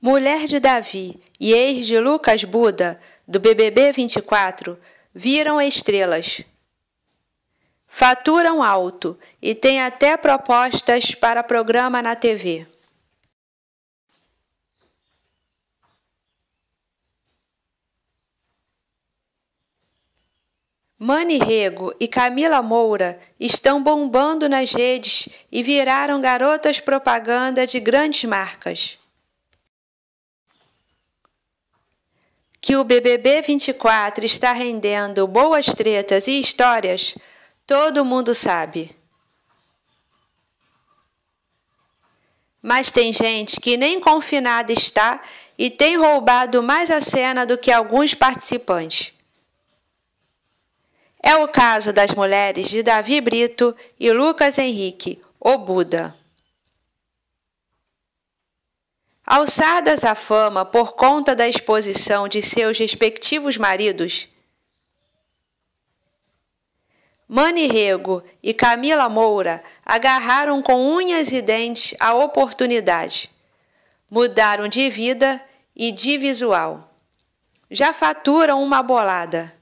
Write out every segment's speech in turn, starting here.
Mulher de Davi e ex de Lucas Buda, do BBB 24, viram estrelas. Faturam alto e têm até propostas para programa na TV. Mani Rego e Camila Moura estão bombando nas redes e viraram garotas propaganda de grandes marcas. que o BBB 24 está rendendo boas tretas e histórias, todo mundo sabe. Mas tem gente que nem confinada está e tem roubado mais a cena do que alguns participantes. É o caso das mulheres de Davi Brito e Lucas Henrique, o Buda. Alçadas à fama por conta da exposição de seus respectivos maridos, Mani Rego e Camila Moura agarraram com unhas e dentes a oportunidade. Mudaram de vida e de visual. Já faturam uma bolada.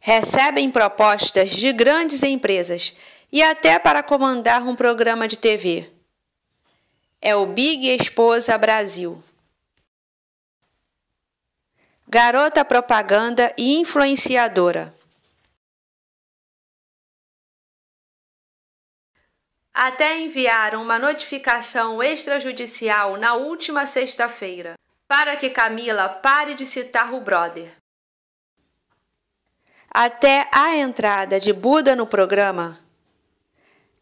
Recebem propostas de grandes empresas e até para comandar um programa de TV é o Big Esposa Brasil. Garota propaganda e influenciadora. Até enviaram uma notificação extrajudicial na última sexta-feira para que Camila pare de citar o brother. Até a entrada de Buda no programa,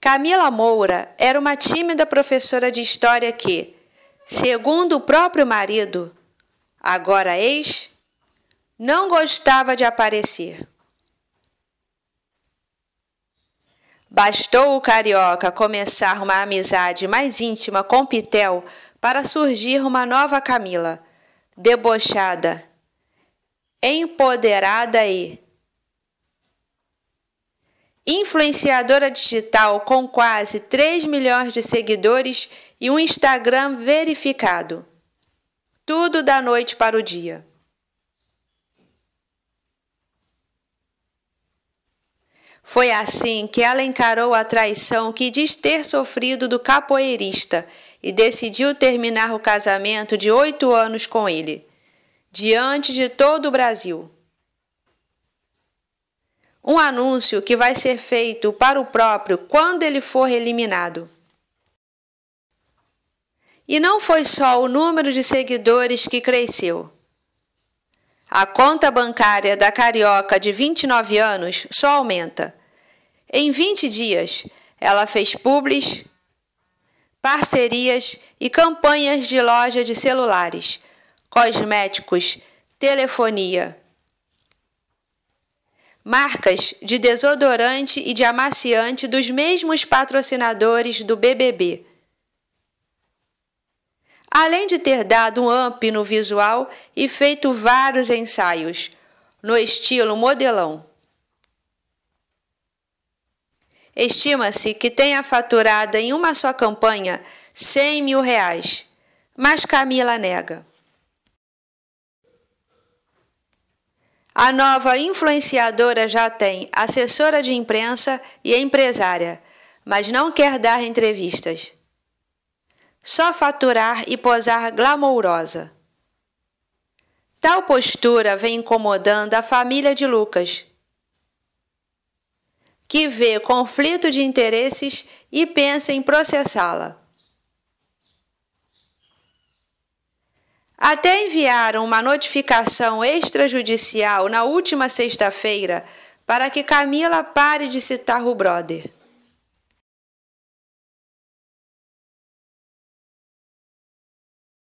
Camila Moura era uma tímida professora de história que, segundo o próprio marido, agora ex, não gostava de aparecer. Bastou o carioca começar uma amizade mais íntima com Pitel para surgir uma nova Camila, debochada, empoderada e, influenciadora digital com quase 3 milhões de seguidores e um Instagram verificado. Tudo da noite para o dia. Foi assim que ela encarou a traição que diz ter sofrido do capoeirista e decidiu terminar o casamento de oito anos com ele, diante de todo o Brasil. Um anúncio que vai ser feito para o próprio quando ele for eliminado. E não foi só o número de seguidores que cresceu. A conta bancária da carioca de 29 anos só aumenta. Em 20 dias, ela fez publis, parcerias e campanhas de loja de celulares, cosméticos, telefonia, marcas de desodorante e de amaciante dos mesmos patrocinadores do BBB. Além de ter dado um up no visual e feito vários ensaios, no estilo modelão. Estima-se que tenha faturado em uma só campanha 100 mil reais, mas Camila nega. A nova influenciadora já tem assessora de imprensa e empresária, mas não quer dar entrevistas. Só faturar e posar glamourosa. Tal postura vem incomodando a família de Lucas, que vê conflito de interesses e pensa em processá-la. até enviaram uma notificação extrajudicial na última sexta-feira para que Camila pare de citar o brother.